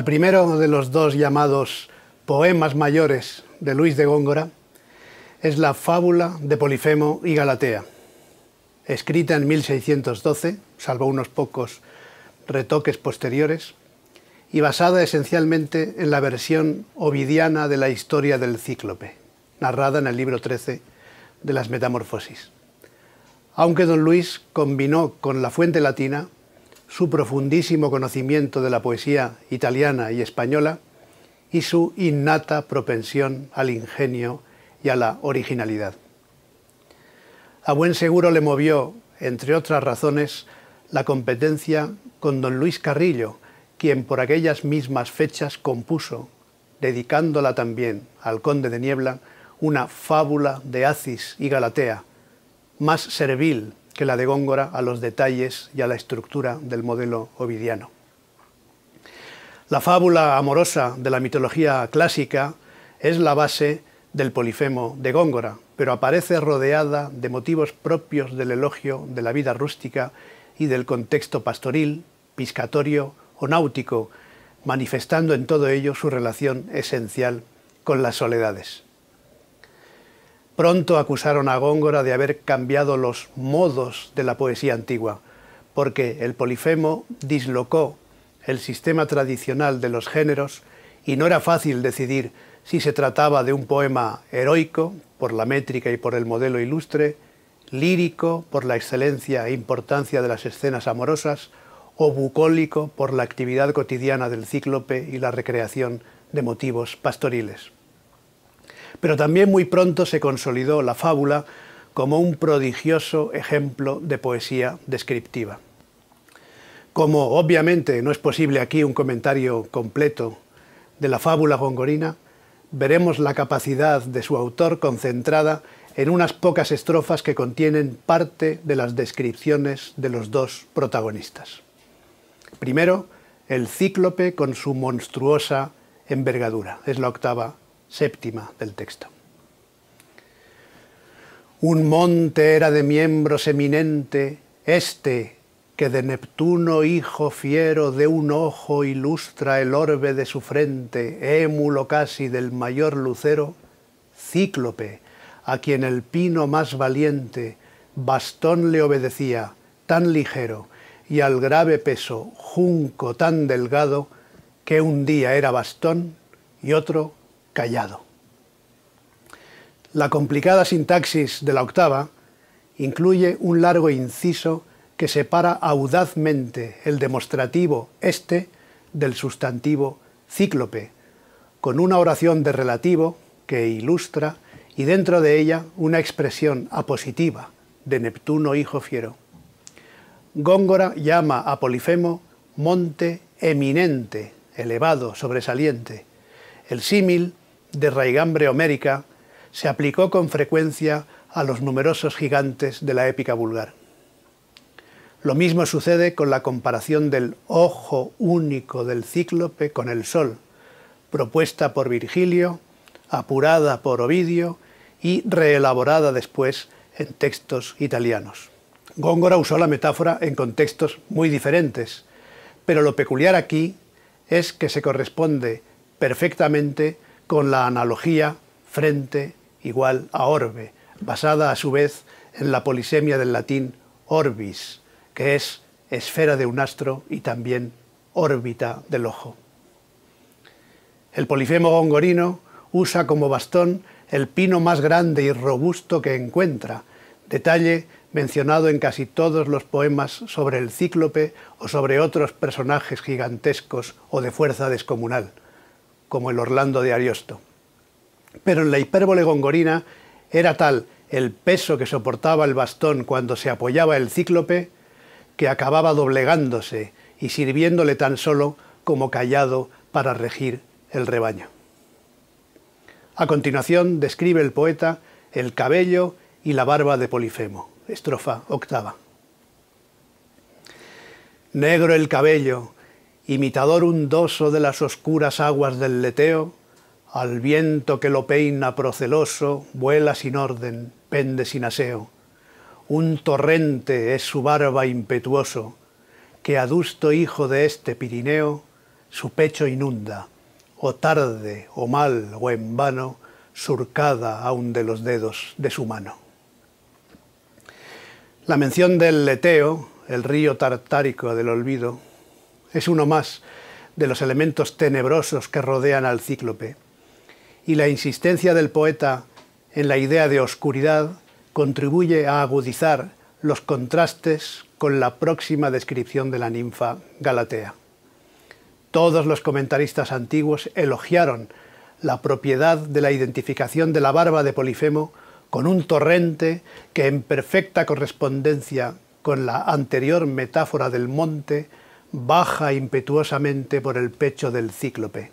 El primero de los dos llamados poemas mayores de Luis de Góngora es la fábula de Polifemo y Galatea, escrita en 1612, salvo unos pocos retoques posteriores, y basada esencialmente en la versión ovidiana de la historia del cíclope, narrada en el libro 13 de las Metamorfosis. Aunque don Luis combinó con la fuente latina su profundísimo conocimiento de la poesía italiana y española y su innata propensión al ingenio y a la originalidad. A buen seguro le movió, entre otras razones, la competencia con don Luis Carrillo, quien por aquellas mismas fechas compuso, dedicándola también al conde de Niebla, una fábula de Acis y Galatea, más servil que la de Góngora a los detalles y a la estructura del modelo ovidiano. La fábula amorosa de la mitología clásica es la base del Polifemo de Góngora, pero aparece rodeada de motivos propios del elogio de la vida rústica y del contexto pastoril, piscatorio o náutico, manifestando en todo ello su relación esencial con las soledades. Pronto acusaron a Góngora de haber cambiado los modos de la poesía antigua, porque el polifemo dislocó el sistema tradicional de los géneros y no era fácil decidir si se trataba de un poema heroico, por la métrica y por el modelo ilustre, lírico, por la excelencia e importancia de las escenas amorosas, o bucólico, por la actividad cotidiana del cíclope y la recreación de motivos pastoriles pero también muy pronto se consolidó la fábula como un prodigioso ejemplo de poesía descriptiva. Como obviamente no es posible aquí un comentario completo de la fábula gongorina, veremos la capacidad de su autor concentrada en unas pocas estrofas que contienen parte de las descripciones de los dos protagonistas. Primero, el cíclope con su monstruosa envergadura, es la octava séptima del texto. Un monte era de miembros eminente, este que de Neptuno hijo fiero de un ojo ilustra el orbe de su frente, émulo casi del mayor lucero, cíclope, a quien el pino más valiente, bastón le obedecía, tan ligero, y al grave peso, junco tan delgado, que un día era bastón y otro callado. La complicada sintaxis de la octava incluye un largo inciso que separa audazmente el demostrativo este del sustantivo cíclope, con una oración de relativo que ilustra y dentro de ella una expresión apositiva de Neptuno hijo fiero. Góngora llama a Polifemo monte eminente, elevado, sobresaliente. El símil de raigambre homérica se aplicó con frecuencia a los numerosos gigantes de la épica vulgar. Lo mismo sucede con la comparación del ojo único del cíclope con el sol, propuesta por Virgilio, apurada por Ovidio y reelaborada después en textos italianos. Góngora usó la metáfora en contextos muy diferentes, pero lo peculiar aquí es que se corresponde perfectamente con la analogía frente igual a orbe, basada a su vez en la polisemia del latín orbis, que es esfera de un astro y también órbita del ojo. El polifemo gongorino usa como bastón el pino más grande y robusto que encuentra, detalle mencionado en casi todos los poemas sobre el cíclope o sobre otros personajes gigantescos o de fuerza descomunal como el Orlando de Ariosto. Pero en la hipérbole gongorina era tal el peso que soportaba el bastón cuando se apoyaba el cíclope, que acababa doblegándose y sirviéndole tan solo como callado para regir el rebaño. A continuación describe el poeta el cabello y la barba de Polifemo, estrofa octava. Negro el cabello, imitador hundoso de las oscuras aguas del leteo, al viento que lo peina proceloso, vuela sin orden, pende sin aseo. Un torrente es su barba impetuoso, que adusto hijo de este Pirineo, su pecho inunda, o tarde, o mal, o en vano, surcada aún de los dedos de su mano. La mención del Leteo, el río tartárico del olvido, es uno más de los elementos tenebrosos que rodean al cíclope. Y la insistencia del poeta en la idea de oscuridad contribuye a agudizar los contrastes con la próxima descripción de la ninfa Galatea. Todos los comentaristas antiguos elogiaron la propiedad de la identificación de la barba de Polifemo con un torrente que en perfecta correspondencia con la anterior metáfora del monte baja impetuosamente por el pecho del cíclope.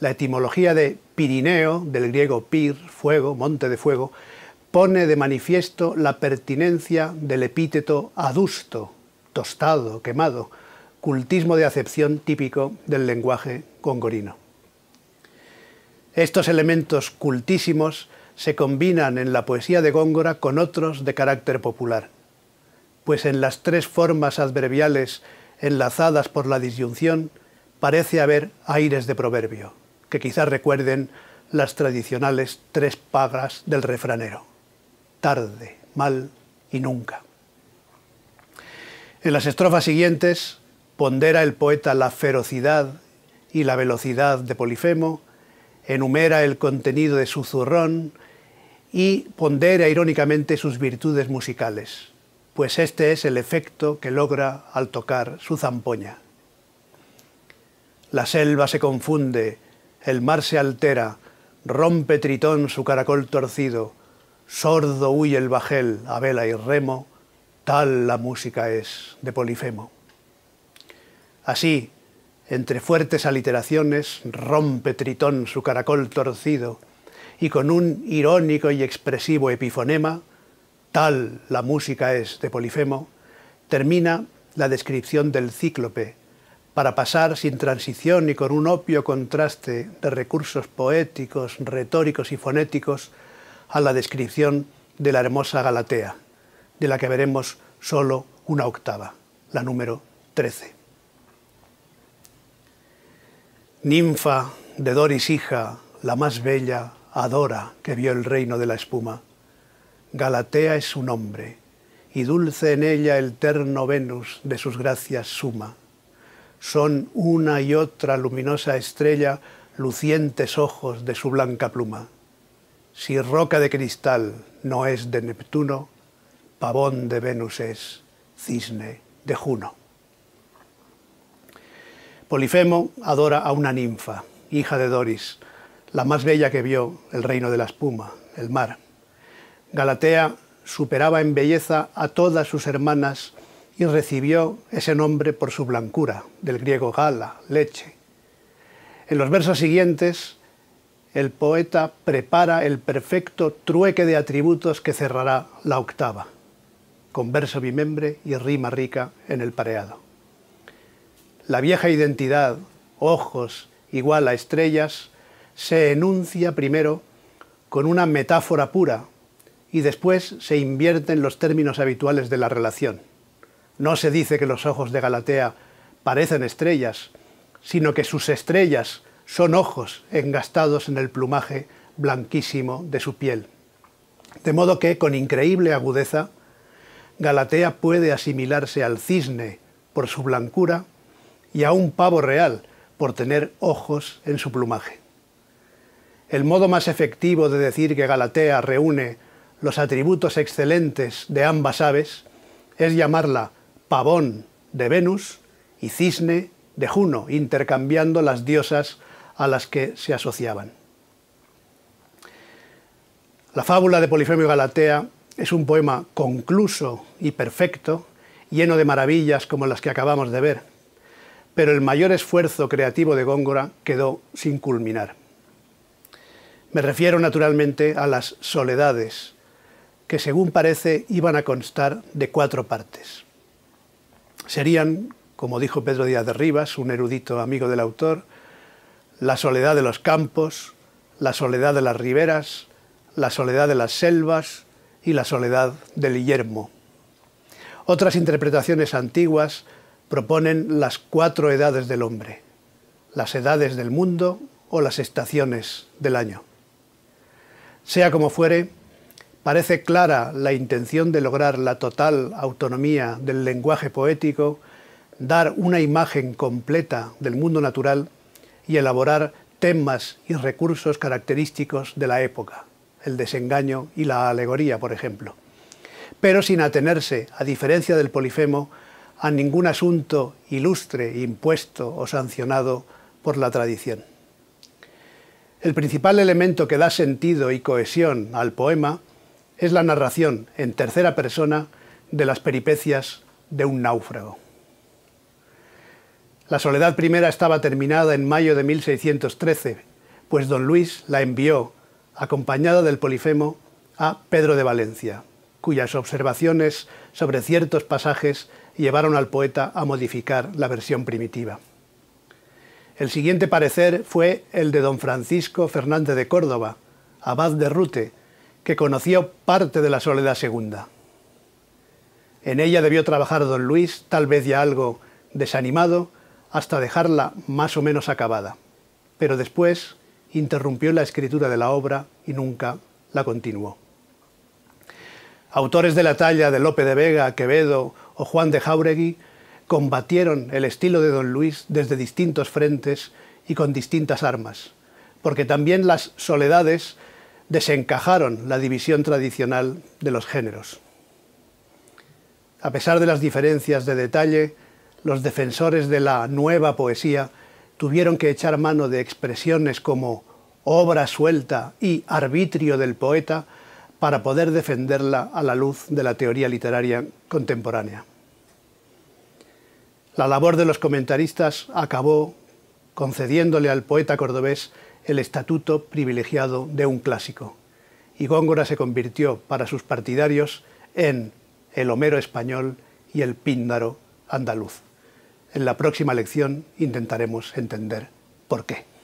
La etimología de Pirineo, del griego pir, fuego, monte de fuego, pone de manifiesto la pertinencia del epíteto adusto, tostado, quemado, cultismo de acepción típico del lenguaje gongorino. Estos elementos cultísimos se combinan en la poesía de Góngora con otros de carácter popular pues en las tres formas adverbiales enlazadas por la disyunción parece haber aires de proverbio, que quizás recuerden las tradicionales tres pagas del refranero. Tarde, mal y nunca. En las estrofas siguientes pondera el poeta la ferocidad y la velocidad de Polifemo, enumera el contenido de su zurrón y pondera irónicamente sus virtudes musicales pues este es el efecto que logra al tocar su zampoña. La selva se confunde, el mar se altera, rompe Tritón su caracol torcido, sordo huye el bajel a vela y remo, tal la música es de Polifemo. Así, entre fuertes aliteraciones, rompe Tritón su caracol torcido, y con un irónico y expresivo epifonema, tal la música es de Polifemo, termina la descripción del cíclope, para pasar sin transición y con un obvio contraste de recursos poéticos, retóricos y fonéticos a la descripción de la hermosa Galatea, de la que veremos solo una octava, la número 13. Ninfa de Doris hija, la más bella, adora que vio el reino de la espuma Galatea es su nombre, y dulce en ella el terno Venus de sus gracias suma. Son una y otra luminosa estrella lucientes ojos de su blanca pluma. Si roca de cristal no es de Neptuno, pavón de Venus es, cisne de Juno. Polifemo adora a una ninfa, hija de Doris, la más bella que vio el reino de la espuma, el mar. Galatea superaba en belleza a todas sus hermanas y recibió ese nombre por su blancura, del griego gala, leche. En los versos siguientes, el poeta prepara el perfecto trueque de atributos que cerrará la octava, con verso bimembre y rima rica en el pareado. La vieja identidad, ojos igual a estrellas, se enuncia primero con una metáfora pura y después se invierten los términos habituales de la relación. No se dice que los ojos de Galatea parecen estrellas, sino que sus estrellas son ojos engastados en el plumaje blanquísimo de su piel. De modo que, con increíble agudeza, Galatea puede asimilarse al cisne por su blancura y a un pavo real por tener ojos en su plumaje. El modo más efectivo de decir que Galatea reúne los atributos excelentes de ambas aves es llamarla pavón de Venus y cisne de Juno, intercambiando las diosas a las que se asociaban. La fábula de Polifemio Galatea es un poema concluso y perfecto, lleno de maravillas como las que acabamos de ver, pero el mayor esfuerzo creativo de Góngora quedó sin culminar. Me refiero naturalmente a las soledades que según parece iban a constar de cuatro partes. Serían, como dijo Pedro Díaz de Rivas, un erudito amigo del autor, la soledad de los campos, la soledad de las riberas, la soledad de las selvas y la soledad del yermo. Otras interpretaciones antiguas proponen las cuatro edades del hombre, las edades del mundo o las estaciones del año. Sea como fuere, parece clara la intención de lograr la total autonomía del lenguaje poético, dar una imagen completa del mundo natural y elaborar temas y recursos característicos de la época, el desengaño y la alegoría, por ejemplo, pero sin atenerse, a diferencia del Polifemo, a ningún asunto ilustre, impuesto o sancionado por la tradición. El principal elemento que da sentido y cohesión al poema es la narración en tercera persona de las peripecias de un náufrago. La Soledad primera estaba terminada en mayo de 1613, pues don Luis la envió, acompañada del Polifemo, a Pedro de Valencia, cuyas observaciones sobre ciertos pasajes llevaron al poeta a modificar la versión primitiva. El siguiente parecer fue el de don Francisco Fernández de Córdoba, abad de Rute, que conoció parte de la Soledad Segunda. En ella debió trabajar don Luis, tal vez ya algo desanimado, hasta dejarla más o menos acabada. Pero después interrumpió la escritura de la obra y nunca la continuó. Autores de la talla de Lope de Vega, Quevedo o Juan de Jauregui combatieron el estilo de don Luis desde distintos frentes y con distintas armas, porque también las soledades desencajaron la división tradicional de los géneros. A pesar de las diferencias de detalle, los defensores de la nueva poesía tuvieron que echar mano de expresiones como obra suelta y arbitrio del poeta para poder defenderla a la luz de la teoría literaria contemporánea. La labor de los comentaristas acabó concediéndole al poeta cordobés el estatuto privilegiado de un clásico, y Góngora se convirtió para sus partidarios en el Homero español y el Píndaro andaluz. En la próxima lección intentaremos entender por qué.